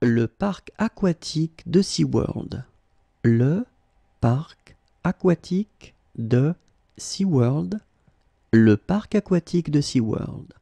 le parc aquatique de SeaWorld. Le parc aquatique de SeaWorld. Le parc aquatique de SeaWorld.